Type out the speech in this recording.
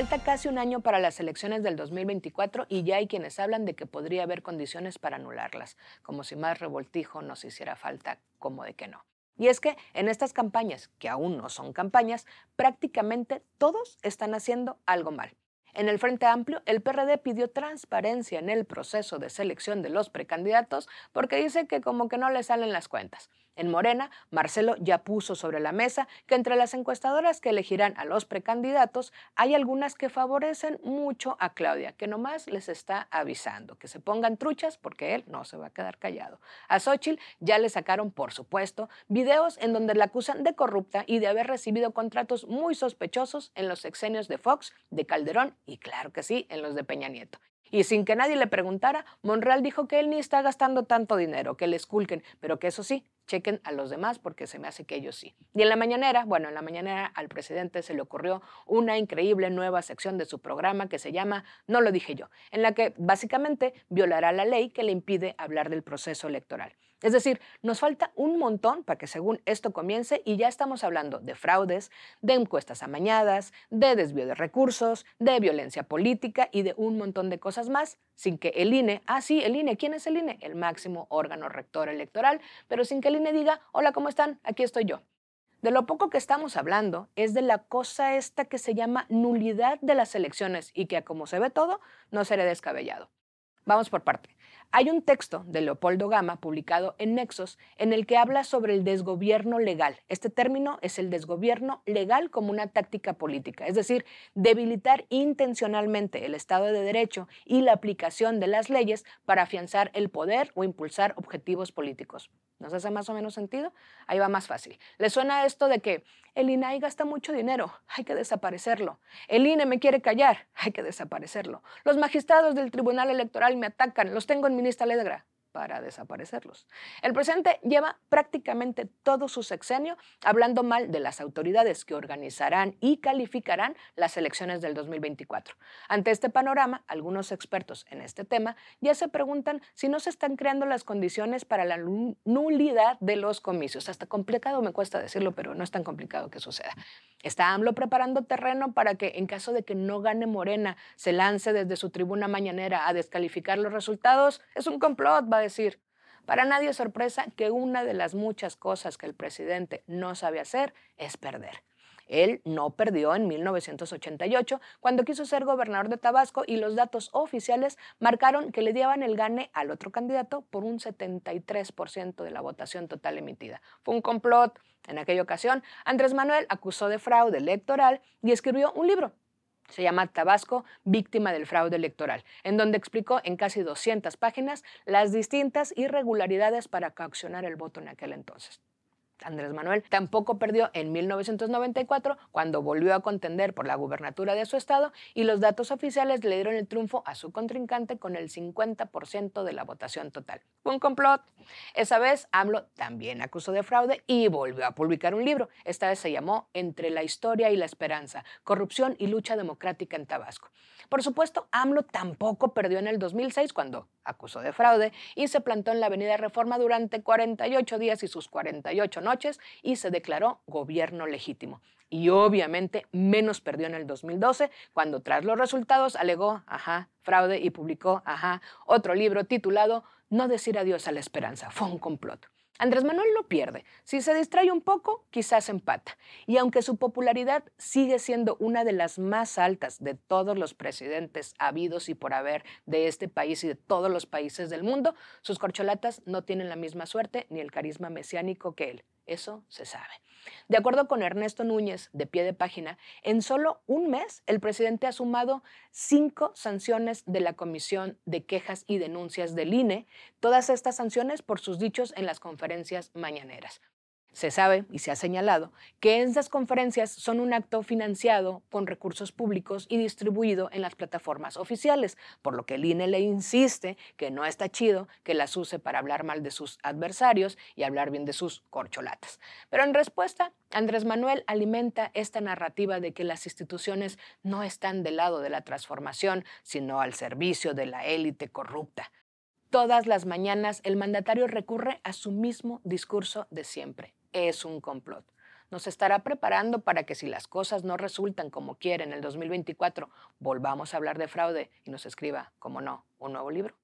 Falta casi un año para las elecciones del 2024 y ya hay quienes hablan de que podría haber condiciones para anularlas, como si más revoltijo nos hiciera falta, como de que no. Y es que en estas campañas, que aún no son campañas, prácticamente todos están haciendo algo mal. En el Frente Amplio, el PRD pidió transparencia en el proceso de selección de los precandidatos porque dice que como que no le salen las cuentas. En Morena, Marcelo ya puso sobre la mesa que entre las encuestadoras que elegirán a los precandidatos hay algunas que favorecen mucho a Claudia, que nomás les está avisando que se pongan truchas porque él no se va a quedar callado. A Xochitl ya le sacaron, por supuesto, videos en donde la acusan de corrupta y de haber recibido contratos muy sospechosos en los exenios de Fox, de Calderón y claro que sí, en los de Peña Nieto. Y sin que nadie le preguntara, Monreal dijo que él ni está gastando tanto dinero, que le esculquen, pero que eso sí, chequen a los demás porque se me hace que ellos sí. Y en la mañanera, bueno, en la mañanera al presidente se le ocurrió una increíble nueva sección de su programa que se llama No lo dije yo, en la que básicamente violará la ley que le impide hablar del proceso electoral. Es decir, nos falta un montón para que según esto comience y ya estamos hablando de fraudes, de encuestas amañadas, de desvío de recursos, de violencia política y de un montón de cosas más, sin que el INE, ah sí, el INE, ¿quién es el INE? El máximo órgano rector electoral, pero sin que el INE diga, hola, ¿cómo están? Aquí estoy yo. De lo poco que estamos hablando es de la cosa esta que se llama nulidad de las elecciones y que como se ve todo, no seré descabellado. Vamos por parte. Hay un texto de Leopoldo Gama publicado en Nexos en el que habla sobre el desgobierno legal. Este término es el desgobierno legal como una táctica política, es decir, debilitar intencionalmente el Estado de Derecho y la aplicación de las leyes para afianzar el poder o impulsar objetivos políticos. ¿Nos hace más o menos sentido? Ahí va más fácil. ¿Le suena esto de que el INAI gasta mucho dinero? Hay que desaparecerlo. El INE me quiere callar? Hay que desaparecerlo. Los magistrados del Tribunal Electoral me atacan, los tengo en ministra Ledgra? para desaparecerlos. El presidente lleva prácticamente todo su sexenio hablando mal de las autoridades que organizarán y calificarán las elecciones del 2024. Ante este panorama, algunos expertos en este tema ya se preguntan si no se están creando las condiciones para la nulidad de los comicios. Hasta complicado me cuesta decirlo, pero no es tan complicado que suceda. Está AMLO preparando terreno para que, en caso de que no gane Morena, se lance desde su tribuna mañanera a descalificar los resultados. Es un complot, decir. Para nadie sorpresa que una de las muchas cosas que el presidente no sabe hacer es perder. Él no perdió en 1988 cuando quiso ser gobernador de Tabasco y los datos oficiales marcaron que le daban el gane al otro candidato por un 73% de la votación total emitida. Fue un complot. En aquella ocasión, Andrés Manuel acusó de fraude electoral y escribió un libro se llama Tabasco, víctima del fraude electoral, en donde explicó en casi 200 páginas las distintas irregularidades para coaccionar el voto en aquel entonces. Andrés Manuel tampoco perdió en 1994 cuando volvió a contender por la gubernatura de su estado y los datos oficiales le dieron el triunfo a su contrincante con el 50% de la votación total. un complot. Esa vez AMLO también acusó de fraude y volvió a publicar un libro. Esta vez se llamó Entre la historia y la esperanza, corrupción y lucha democrática en Tabasco. Por supuesto, AMLO tampoco perdió en el 2006 cuando acusó de fraude y se plantó en la Avenida Reforma durante 48 días y sus 48 noches y se declaró gobierno legítimo. Y obviamente menos perdió en el 2012, cuando tras los resultados alegó, fraude y publicó, ajá, otro libro titulado No decir adiós a la esperanza. Fue un complot. Andrés Manuel no pierde. Si se distrae un poco, quizás empata. Y aunque su popularidad sigue siendo una de las más altas de todos los presidentes habidos y por haber de este país y de todos los países del mundo, sus corcholatas no tienen la misma suerte ni el carisma mesiánico que él. Eso se sabe. De acuerdo con Ernesto Núñez, de pie de página, en solo un mes el presidente ha sumado cinco sanciones de la Comisión de Quejas y Denuncias del INE, todas estas sanciones por sus dichos en las conferencias mañaneras. Se sabe y se ha señalado que esas conferencias son un acto financiado con recursos públicos y distribuido en las plataformas oficiales, por lo que el INE le insiste que no está chido que las use para hablar mal de sus adversarios y hablar bien de sus corcholatas. Pero en respuesta, Andrés Manuel alimenta esta narrativa de que las instituciones no están del lado de la transformación, sino al servicio de la élite corrupta. Todas las mañanas el mandatario recurre a su mismo discurso de siempre es un complot. Nos estará preparando para que si las cosas no resultan como quieren en el 2024, volvamos a hablar de fraude y nos escriba, como no, un nuevo libro.